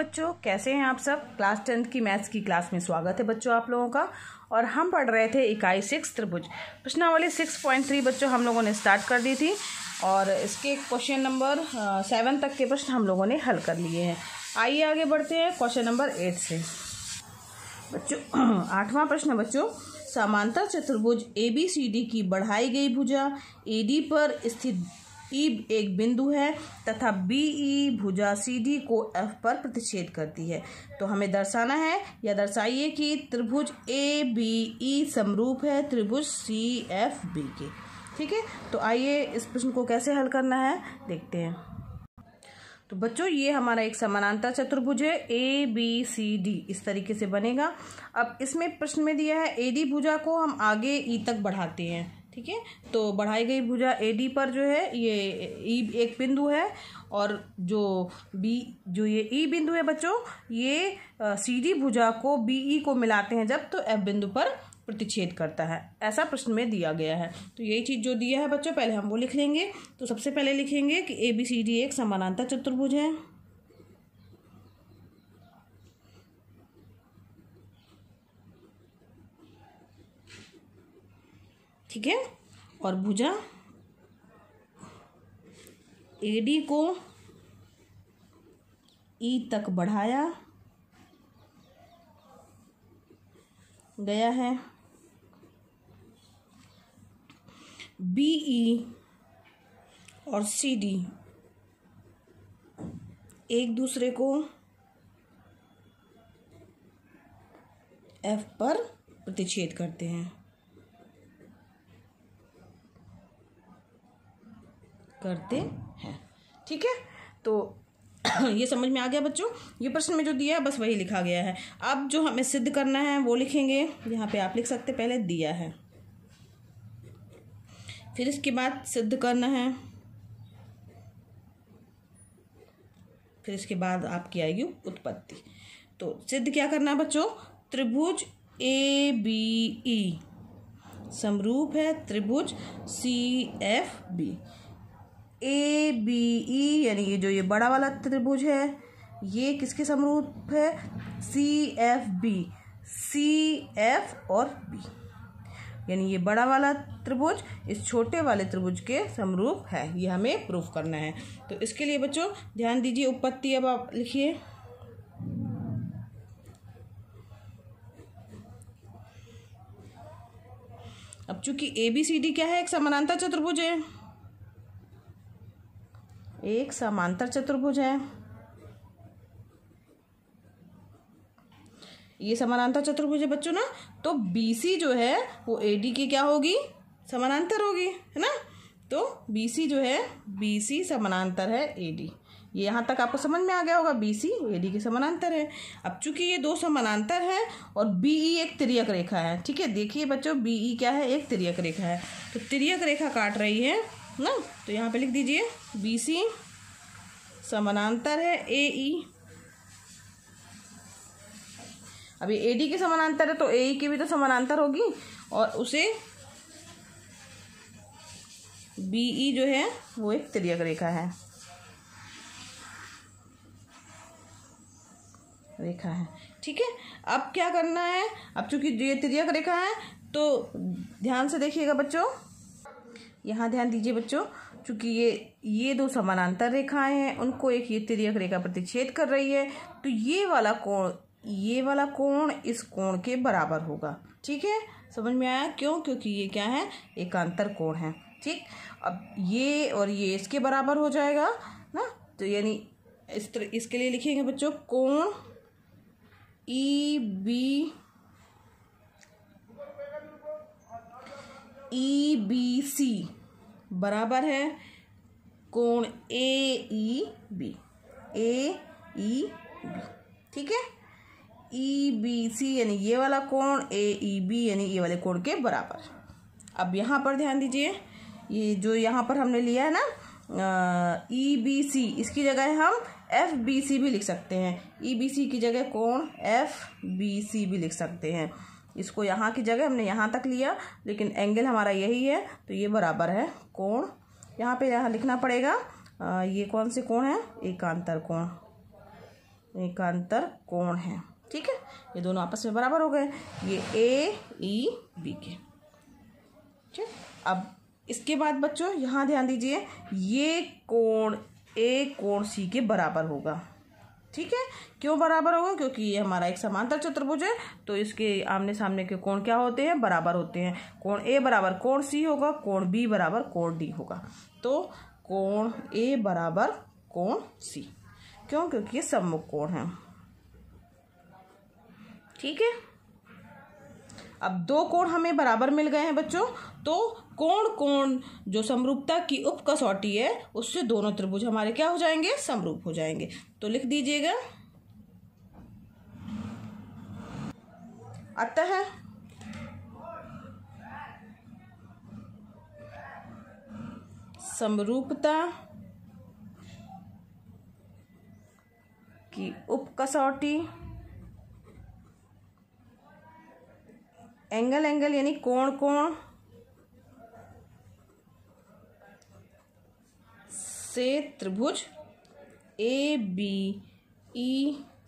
बच्चों कैसे हैं आप सब क्लास टेंथ की मैथ्स की क्लास में स्वागत है बच्चों आप लोगों का और हम पढ़ रहे थे इकाई सिक्स त्रिभुज प्रश्नावली सिक्स पॉइंट थ्री बच्चों हम लोगों ने स्टार्ट कर दी थी और इसके क्वेश्चन नंबर सेवन तक के प्रश्न हम लोगों ने हल कर लिए हैं आइए आगे बढ़ते हैं क्वेश्चन नंबर एट से बच्चों आठवां प्रश्न बच्चों समांतर चतुर्भुज ए बी सी डी की बढ़ाई गई भुजा ए डी पर स्थित ई एक बिंदु है तथा बी ई भुजा सी डी को एफ पर प्रतिच्छेद करती है तो हमें दर्शाना है या दर्शाइए कि त्रिभुज ए बी ई समरूप है त्रिभुज सी एफ बी के ठीक है तो आइए इस प्रश्न को कैसे हल करना है देखते हैं तो बच्चों ये हमारा एक समानांतर चतुर्भुज है ए बी सी डी इस तरीके से बनेगा अब इसमें प्रश्न में दिया है ए डी भुजा को हम आगे ई तक बढ़ाते हैं ठीक है तो बढ़ाई गई भुजा ए डी पर जो है ये ई e एक बिंदु है और जो बी जो ये ई e बिंदु है बच्चों ये सी डी भुजा को बी ई e को मिलाते हैं जब तो एफ बिंदु पर प्रतिच्छेद करता है ऐसा प्रश्न में दिया गया है तो यही चीज़ जो दिया है बच्चों पहले हम वो लिख लेंगे तो सबसे पहले लिखेंगे कि ए बी सी डी एक समानांतर चतुर्भुज है ठीक है और भुजा एडी को ई e तक बढ़ाया गया है बी ई e और सी डी एक दूसरे को एफ पर प्रतिच्छेद करते हैं करते हैं ठीक है तो ये समझ में आ गया बच्चों ये प्रश्न में जो दिया है बस वही लिखा गया है अब जो हमें सिद्ध करना है वो लिखेंगे यहाँ पे आप लिख सकते पहले दिया है फिर इसके बाद सिद्ध करना है फिर इसके बाद आपकी आएगी उत्पत्ति तो सिद्ध क्या करना है बच्चों त्रिभुज ए बी ई समरूप है त्रिभुज C F B A B E यानी ये जो ये बड़ा वाला त्रिभुज है ये किसके समरूप है C F B C F और बी यानी ये बड़ा वाला त्रिभुज इस छोटे वाले त्रिभुज के समरूप है ये हमें प्रूफ करना है तो इसके लिए बच्चों ध्यान दीजिए उपपत्ति अब आप लिखिए अब चूंकि ए बी सी डी क्या है एक समानांतर चतुर्भुज है एक समांतर चतुर्भुज है ये समानांतर चतुर्भुज है बच्चों ना तो BC जो है वो AD की क्या होगी समानांतर होगी है ना तो BC जो है BC समानांतर है डी ये यहाँ तक आपको समझ में आ गया होगा बी सी के समानांतर है अब चूंकि ये दो समानांतर है और BE एक त्रियक रेखा है ठीक है देखिए बच्चों BE क्या है एक त्रियक रेखा है तो त्रियक रेखा काट रही है ना तो यहाँ पे लिख दीजिए बी सी समानांतर है ए ई e। अभी ए डी के समानांतर है तो ए ई e की भी तो समानांतर होगी और उसे बी ई e जो है वो एक त्रियक रेखा है रेखा है ठीक है अब क्या करना है अब चूंकि ये तिरक रेखा है तो ध्यान से देखिएगा बच्चों यहाँ ध्यान दीजिए बच्चों चूंकि ये ये दो समानांतर रेखाएं हैं उनको एक ये तिरक रेखा प्रतिच्छेद कर रही है तो ये वाला कोण ये वाला कोण इस कोण के बराबर होगा ठीक है समझ में आया क्यों क्योंकि ये क्या है एकांतर कोण है ठीक अब ये और ये इसके बराबर हो जाएगा ना तो यानी इस तरह इसके लिए लिखेंगे बच्चों कोण E e, B E B C बराबर है कोण ए ई बी ए ई बी ठीक है ई बी सी यानी ये वाला कोण ए ई बी यानी ये वाले कोण के बराबर अब यहाँ पर ध्यान दीजिए ये जो यहाँ पर हमने लिया है ना ई बी सी इसकी जगह हम एफ बी सी भी लिख सकते हैं ई बी सी की जगह कोण एफ बी सी भी लिख सकते हैं इसको यहाँ की जगह हमने यहाँ तक लिया लेकिन एंगल हमारा यही है तो ये बराबर है कोण यहाँ पे यहाँ लिखना पड़ेगा आ, ये कौन से कोण है एकांतर कोण एकांतर कोण है ठीक है ये दोनों आपस में बराबर हो गए ये ए ई बी के ठीक अब इसके बाद बच्चों यहाँ ध्यान दीजिए ये कोण ए कोण सी के बराबर होगा ठीक है क्यों बराबर होगा क्योंकि ये हमारा एक समांतर चतुर्भुज है तो इसके आमने सामने के कोण क्या होते हैं बराबर होते हैं कोण ए बराबर कोण सी होगा कोण बी बराबर कोण डी होगा तो कोण ए बराबर कोण सी क्यों क्योंकि ये सम्मुख कोण है ठीक है अब दो कोण हमें बराबर मिल गए हैं बच्चों तो कोण कोण जो समरूपता की उप कसौटी है उससे दोनों त्रिभुज हमारे क्या हो जाएंगे समरूप हो जाएंगे तो लिख दीजिएगा अतः समरूपता की उप कसौटी एंगल एंगल यानी कोण कोण से त्रिभुज ए बी ई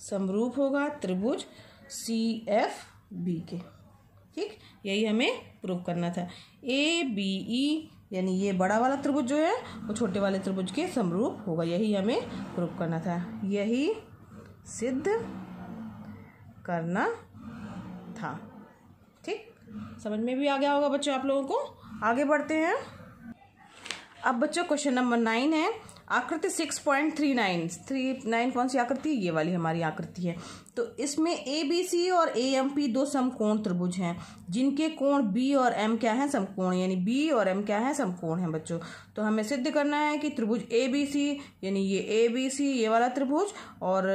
समरूप होगा त्रिभुज सी एफ बी के ठीक यही हमें प्रूव करना था ए बी ई यानी ये बड़ा वाला त्रिभुज जो है वो छोटे वाले त्रिभुज के समरूप होगा यही हमें प्रूव करना था यही सिद्ध करना था ठीक समझ में भी आ गया होगा बच्चों आप लोगों को आगे बढ़ते हैं अब बच्चों क्वेश्चन नंबर नाइन है आकृति six point three nine three nine कौन सी आकृति है ये वाली हमारी आकृति है तो इसमें ए बी सी और ए एम पी दो समकोण त्रिभुज हैं जिनके कोण बी और एम क्या है समकोण यानी बी और एम क्या है समकोण है बच्चों तो हमें सिद्ध करना है कि त्रिभुज ए बी सी यानी ये ए बी सी ये वाला त्रिभुज और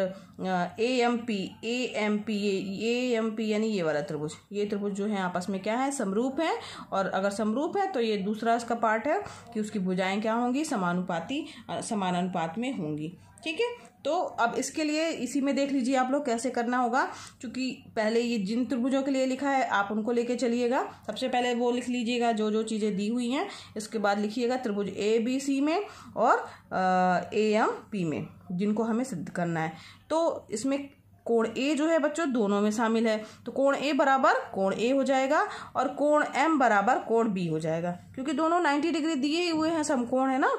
A M P A M P ये ए एम पी यानी ये वाला त्रिभुज ये त्रिभुज जो है आपस में क्या है समरूप है और अगर समरूप है तो ये दूसरा इसका पार्ट है कि उसकी भुजाएं क्या होंगी समानुपाती समानुपात में होंगी ठीक है तो अब इसके लिए इसी में देख लीजिए आप लोग कैसे करना होगा क्योंकि पहले ये जिन त्रिभुजों के लिए लिखा है आप उनको लेके चलिएगा सबसे पहले वो लिख लीजिएगा जो जो चीज़ें दी हुई हैं इसके बाद लिखिएगा त्रिभुज ए बी सी में और ए एम पी में जिनको हमें सिद्ध करना है तो इसमें कोण ए जो है बच्चों दोनों में शामिल है तो कोण ए बराबर कोण ए हो जाएगा और कोण एम बराबर कोण बी हो जाएगा क्योंकि दोनों नाइन्टी डिग्री दिए हुए हैं समकोण है ना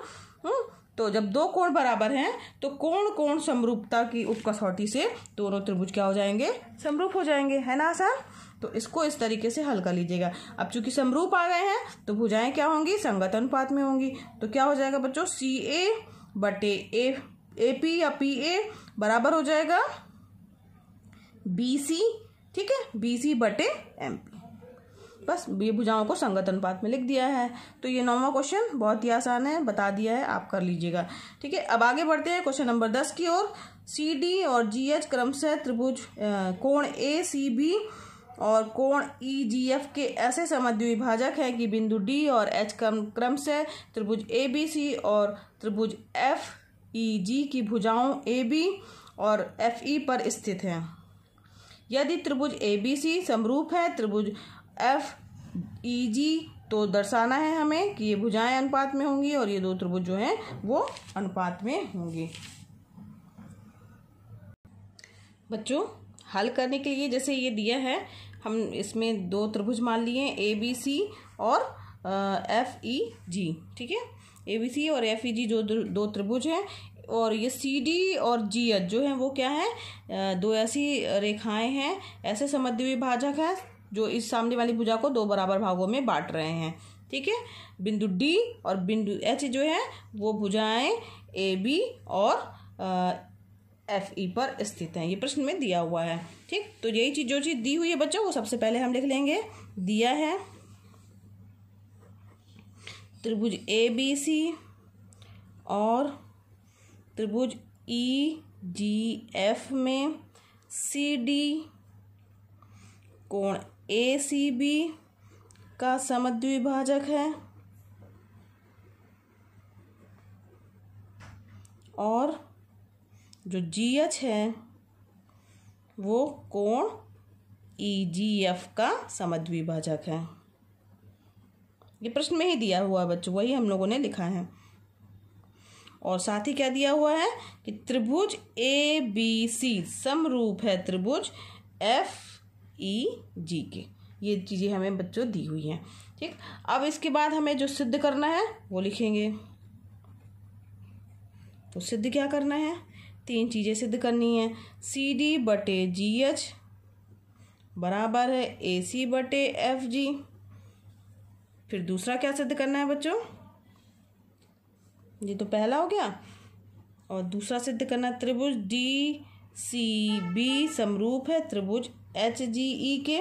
हुँ? हम्म, तो जब दो कोण बराबर हैं तो कोण कोण समरूपता की उप कसौटी से दोनों त्रिभुज क्या हो जाएंगे समरूप हो जाएंगे है ना सर तो इसको इस तरीके से हल कर लीजिएगा अब चूंकि समरूप आ गए हैं तो भुजाएं क्या होंगी संगत अनुपात में होंगी तो क्या हो जाएगा बच्चों सी ए बटे ए ए पी या पी ए बराबर हो जाएगा बी सी ठीक है बी सी बटे एम पी बस ये भुजाओं को संगत अनुपात में लिख दिया है तो ये नौवा क्वेश्चन बहुत ही आसान है बता दिया है आप कर लीजिएगा ठीक है अब आगे बढ़ते हैं क्वेश्चन नंबर दस की ओर सी डी और जी एच क्रमशः त्रिभुज कोण ए सी बी और कोण ई जी एफ के ऐसे विभाजक हैं कि बिंदु डी और एच क्रम क्रमशः त्रिभुज ए बी सी और त्रिभुज एफ ई जी की भुजाओं ए बी और एफ ई e पर स्थित हैं यदि त्रिभुज ए बी सी समरूप है त्रिभुज एफ ई जी तो दर्शाना है हमें कि ये भुजाएं अनुपात में होंगी और ये दो त्रिभुज जो हैं वो अनुपात में होंगी बच्चों हल करने के लिए जैसे ये दिया है हम इसमें दो त्रिभुज मान लिए ए बी सी और एफ ई जी ठीक है ए बी सी और एफ ई जी जो दो त्रिभुज हैं और ये सी डी और जी एच जो हैं वो क्या है दो ऐसी रेखाएं हैं ऐसे समद्विभाजक है जो इस सामने वाली भुजा को दो बराबर भागों में बांट रहे हैं ठीक है बिंदु डी और बिंदु एच जो है वो भुजाएं ए बी और एफ ई e पर स्थित हैं ये प्रश्न में दिया हुआ है ठीक तो यही चीज़ जो चीज़ दी हुई है बच्चों वो सबसे पहले हम लिख लेंगे दिया है त्रिभुज ए बी सी और त्रिभुज ई जी एफ में सी डी कोण ए सी बी का समद्विभाजक है और जो जी एच है वो कोण ई जी एफ का समद्विभाजक है ये प्रश्न में ही दिया हुआ है बच्चों वही हम लोगों ने लिखा है और साथ ही क्या दिया हुआ है कि त्रिभुज ए बी सी समरूप है त्रिभुज एफ ई जी के ये चीज़ें हमें बच्चों दी हुई हैं ठीक अब इसके बाद हमें जो सिद्ध करना है वो लिखेंगे तो सिद्ध क्या करना है तीन चीज़ें सिद्ध करनी है सी डी बटे जी एच बराबर है ए सी बटे एफ जी फिर दूसरा क्या सिद्ध करना है बच्चों ये तो पहला हो गया और दूसरा सिद्ध करना त्रिभुज डी सी बी समरूप है त्रिभुज एच जी ई के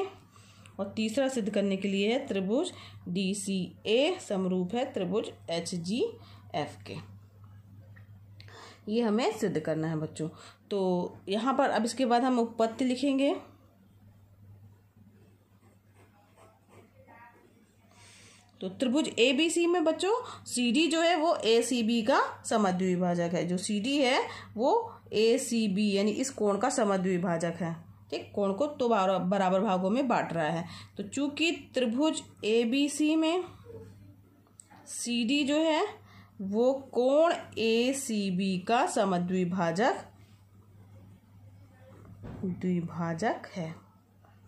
और तीसरा सिद्ध करने के लिए है त्रिभुज डी सी ए समरूप है त्रिभुज एच जी एफ के ये हमें सिद्ध करना है बच्चों तो यहाँ पर अब इसके बाद हम उपपत्ति लिखेंगे तो त्रिभुज ए बी सी में बच्चों सी डी जो है वो ए सी बी का समद्विभाजक है जो सी डी है वो ए सी बी यानी इस कोण का समद्विभाजक है ठीक कोण को दो तो बराबर भागों में बांट रहा है तो चूंकि त्रिभुज ए बी सी में सी डी जो है वो कोण ए सी बी का समद्विभाजक द्विभाजक है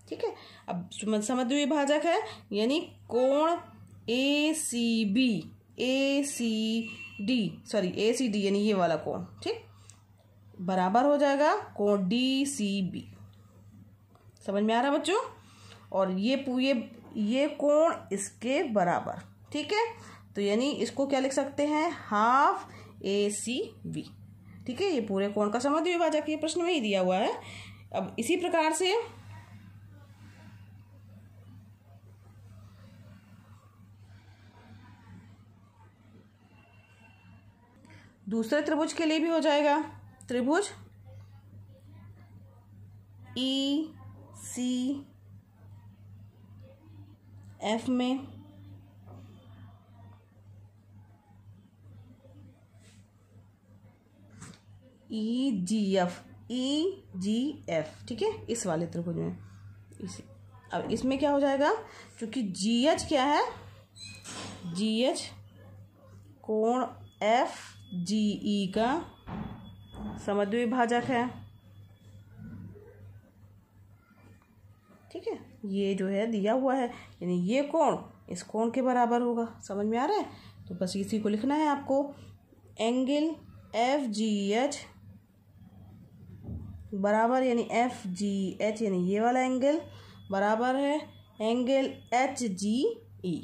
ठीक है अब समद्विभाजक है यानी कोण A C B A C D sorry A C D यानी ये वाला कोण ठीक बराबर हो जाएगा कोण डी सी बी समझ में आ रहा बच्चों और ये ये ये कोण इसके बराबर ठीक है तो यानी इसको क्या लिख सकते हैं हाफ ए सी बी ठीक है ये पूरे कोण का समझ विभाजक ये प्रश्न में ही दिया हुआ है अब इसी प्रकार से दूसरे त्रिभुज के लिए भी हो जाएगा त्रिभुज ई e सी एफ में ई जी एफ ई जी एफ ठीक है इस वाले त्रिभुज में इसे अब इसमें क्या हो जाएगा क्योंकि जी एच क्या है जी एच कोण एफ जी ई का समद्विभाजक है ठीक है ये जो है दिया हुआ है यानी ये कोण इस कोण के बराबर होगा समझ में आ रहा है तो बस इसी को लिखना है आपको एंगल एफ जी एच बराबर यानी एफ जी एच यानी ये वाला एंगल बराबर है एंगल एच जी ई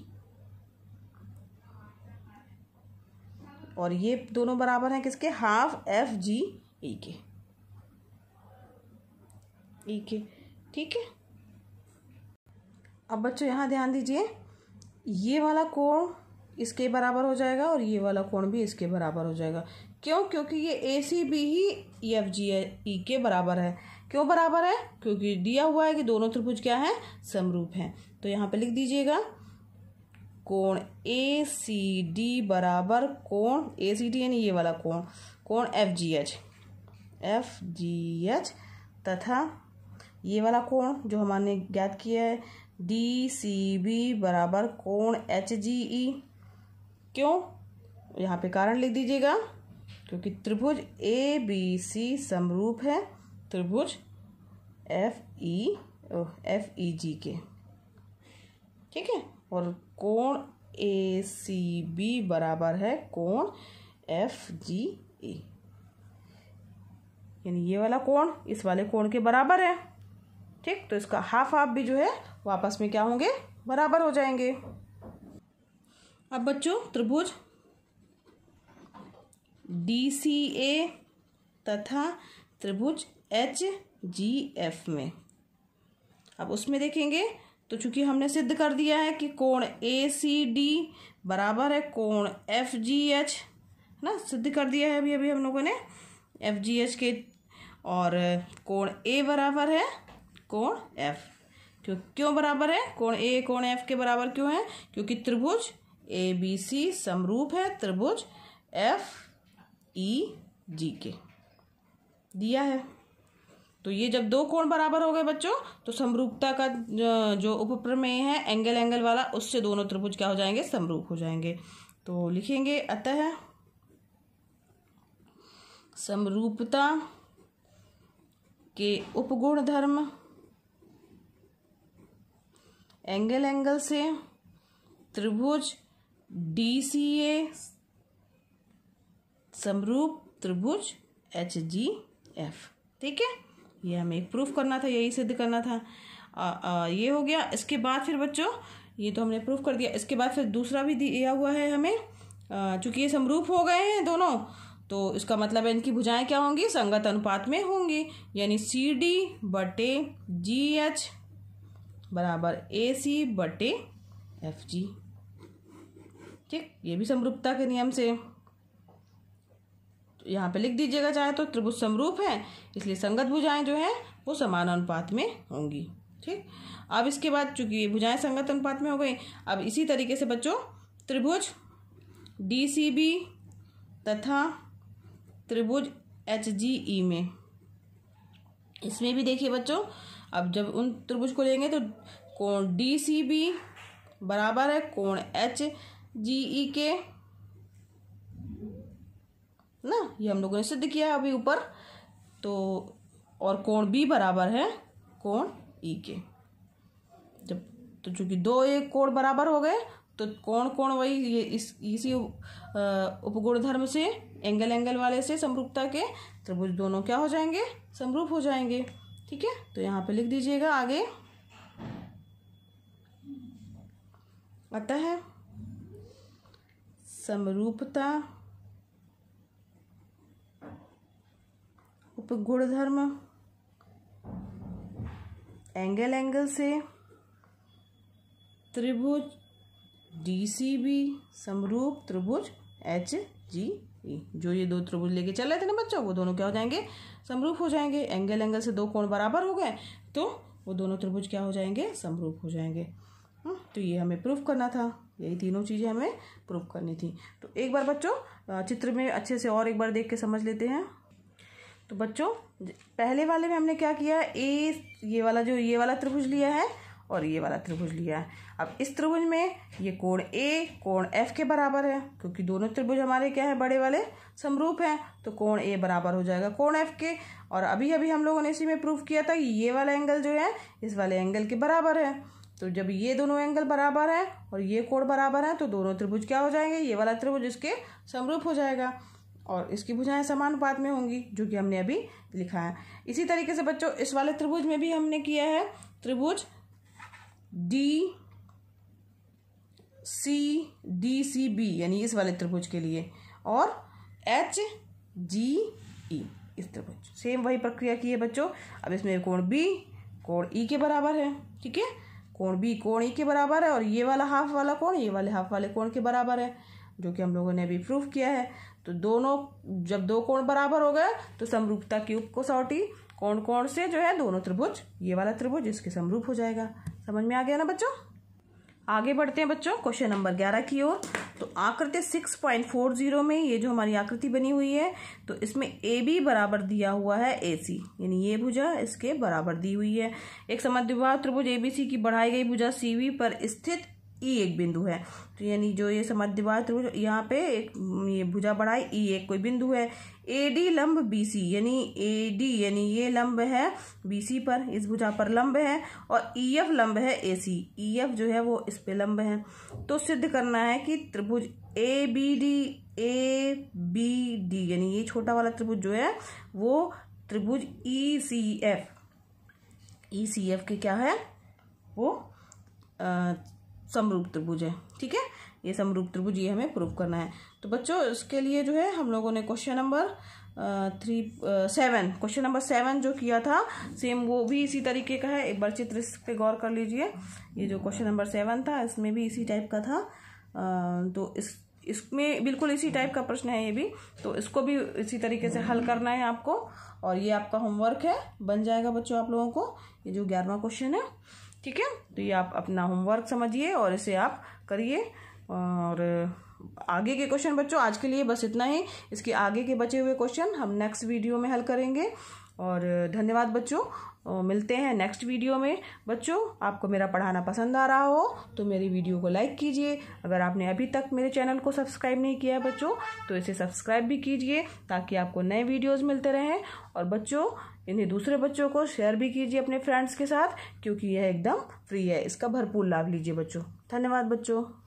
और ये दोनों बराबर हैं किसके हाफ एफ जी ई के ई के ठीक है अब बच्चों यहाँ ध्यान दीजिए ये वाला कोण इसके बराबर हो जाएगा और ये वाला कोण भी इसके बराबर हो जाएगा क्यों क्योंकि ये ए सी बी ही ई एफ जी ई के बराबर है क्यों बराबर है क्योंकि दिया हुआ है कि दोनों त्रिभुज क्या है समरूप हैं तो यहाँ पे लिख दीजिएगा कोण ए सी डी बराबर कोण ए सी डी यानी ये वाला कोण कोण F G H F G H तथा ये वाला कोण जो हमारे ज्ञात किया है डी सी बी बराबर कोण एच जी ई क्यों यहाँ पे कारण लिख दीजिएगा क्योंकि त्रिभुज ए बी सी समरूप है त्रिभुज एफ ई एफ ई जी के ठीक है और कोण ए सी बी बराबर है कोण एफ जी ए यानी ये वाला कोण इस वाले कोण के बराबर है ठीक तो इसका हाफ हाफ भी जो है वो आपस में क्या होंगे बराबर हो जाएंगे अब बच्चों त्रिभुज डी सी ए तथा त्रिभुज एच जी एफ में अब उसमें देखेंगे तो चूंकि हमने सिद्ध कर दिया है कि कोण ए सी डी बराबर है कोण एफ जी एच है ना सिद्ध कर दिया है अभी अभी हम लोगों ने एफ जी एच के और कोण ए बराबर है कोण एफ क्यों क्यों बराबर है कोण ए कोण एफ के बराबर क्यों है क्योंकि त्रिभुज ए बी सी समरूप है त्रिभुज एफ ई जी के दिया है तो ये जब दो कोण बराबर हो गए बच्चों तो समरूपता का जो उपप्रमेय है एंगल एंगल वाला उससे दोनों त्रिभुज क्या हो जाएंगे समरूप हो जाएंगे तो लिखेंगे अतः समरूपता के उपगुण धर्म एंगल एंगल से त्रिभुज डी सी ए समरूप त्रिभुज एच जी एफ ठीक है ये हमें प्रूफ करना था यही सिद्ध करना था आ, आ, ये हो गया इसके बाद फिर बच्चों ये तो हमने प्रूफ कर दिया इसके बाद फिर दूसरा भी दिया हुआ है हमें चूंकि ये समरूप हो गए हैं दोनों तो इसका मतलब है इनकी भुजाएं क्या होंगी संगत अनुपात में होंगी यानी सी डी बटे जी एच बराबर ए सी बटे एफ जी ठीक ये भी समरूपता के नियम से तो यहाँ पे लिख दीजिएगा चाहे तो त्रिभुज समरूप है इसलिए संगत भुजाएं जो हैं वो समान अनुपात में होंगी ठीक अब इसके बाद चूंकि ये भुजाएं संगत अनुपात में हो गई अब इसी तरीके से बच्चों त्रिभुज डी सी बी तथा त्रिभुज एच जी ई में इसमें भी देखिए बच्चों अब जब उन त्रिभुज को लेंगे तो कोण डी सी बी बराबर है कोण एच जी ई के ना ये हम लोगों ने सिद्ध किया अभी ऊपर तो और कोण बी बराबर है कोण ई के जब तो चूंकि दो एक कोण बराबर हो गए तो कोण कोण वही ये इस इसी उपगुण धर्म से एंगल एंगल वाले से समरूपता के त्रिभुज दोनों क्या हो जाएंगे समरूप हो जाएंगे ठीक है तो यहाँ पे लिख दीजिएगा आगे है समरूपता उपगुण धर्म एंगल एंगल से त्रिभुज डी बी समरूप त्रिभुज एच जी ई जो ये दो त्रिभुज लेके चल रहे थे ना बच्चों वो दोनों क्या हो जाएंगे समरूप हो जाएंगे एंगल एंगल से दो कोण बराबर हो गए तो वो दोनों त्रिभुज क्या हो जाएंगे समरूप हो जाएंगे हम्म, तो ये हमें प्रूफ करना था यही तीनों चीज़ें हमें प्रूफ करनी थी तो एक बार बच्चों चित्र में अच्छे से और एक बार देख के समझ लेते हैं तो बच्चों पहले वाले में हमने क्या किया ए ये वाला जो ये वाला त्रिभुज लिया है और ये वाला त्रिभुज लिया है अब इस त्रिभुज में ये कोण ए कोण एफ के बराबर है क्योंकि दोनों त्रिभुज हमारे क्या है बड़े वाले समरूप हैं तो कोण ए बराबर हो जाएगा कोण एफ के और अभी अभी हम लोगों ने इसी में प्रूफ किया था कि ये वाला एंगल जो है इस वाले एंगल के बराबर है तो जब ये दोनों एंगल बराबर हैं और ये कोण बराबर है तो दोनों त्रिभुज क्या हो जाएंगे ये वाला त्रिभुज इसके समरूप हो जाएगा और इसकी भुजाएं पात में होंगी जो कि हमने अभी लिखा है इसी तरीके से बच्चों इस वाले त्रिभुज में भी हमने किया है त्रिभुज D C D C B यानी इस वाले त्रिभुज के लिए और एच जी ई इस त्रिभुज सेम वही प्रक्रिया की है बच्चों अब इसमें कोण बी कोण ई के बराबर है ठीक है कोण बी कोण ई के बराबर है और ये वाला हाफ वाला कोण ये वाले हाफ वाले कोण के बराबर है जो कि हम लोगों ने अभी प्रूफ किया है तो दोनों जब दो कोण बराबर हो गए तो समरूपता की उप कोण कोण से जो है दोनों त्रिभुज ये वाला त्रिभुज इसके समरूप हो जाएगा समझ में आ गया ना बच्चों आगे बढ़ते हैं बच्चों क्वेश्चन नंबर ग्यारह की ओर तो आकृति सिक्स पॉइंट फोर जीरो में ये जो हमारी आकृति बनी हुई है तो इसमें ए बी बराबर दिया हुआ है ए सी यानी ये भुजा इसके बराबर दी हुई है एक समद्विवाह त्रिभुज ए बी सी की बढ़ाई गई भुजा सी वी पर स्थित ई एक बिंदु है तो यानी जो ये समद्विवार त्रिभुज यहाँ पे एक ये भुजा बढ़ाई ई एक कोई बिंदु है ए डी लंब बी सी यानी ए डी यानी ये लंब है बी सी पर इस भुजा पर लंब है और ई e एफ लंब है ए सी ई एफ जो है वो इस पे लंब है तो सिद्ध करना है कि त्रिभुज A B D A B D यानी ये छोटा वाला त्रिभुज जो है वो त्रिभुज ई C F E C F के क्या है वो आ, समरूप त्रिभुज है ठीक है ये समरूप त्रिभुज ये हमें प्रूव करना है तो बच्चों इसके लिए जो है हम लोगों ने question number three seven question number seven जो किया था सेम वो भी इसी तरीके का है एक बार चित्र इस पर गौर कर लीजिए ये जो क्वेश्चन नंबर सेवन था इसमें भी इसी टाइप का था आ, तो इस इसमें बिल्कुल इसी टाइप का प्रश्न है ये भी तो इसको भी इसी तरीके से हल करना है आपको और ये आपका होमवर्क है बन जाएगा बच्चों आप लोगों को ये जो ग्यारहवा क्वेश्चन है ठीक है तो ये आप अपना होमवर्क समझिए और इसे आप करिए और आगे के क्वेश्चन बच्चों आज के लिए बस इतना ही इसके आगे के बचे हुए क्वेश्चन हम नेक्स्ट वीडियो में हल करेंगे और धन्यवाद बच्चों मिलते हैं नेक्स्ट वीडियो में बच्चों आपको मेरा पढ़ाना पसंद आ रहा हो तो मेरी वीडियो को लाइक कीजिए अगर आपने अभी तक मेरे चैनल को सब्सक्राइब नहीं किया है बच्चों तो इसे सब्सक्राइब भी कीजिए ताकि आपको नए वीडियोज़ मिलते रहें और बच्चों इन्हें दूसरे बच्चों को शेयर भी कीजिए अपने फ्रेंड्स के साथ क्योंकि यह एकदम फ्री है इसका भरपूर लाभ लीजिए बच्चों धन्यवाद बच्चों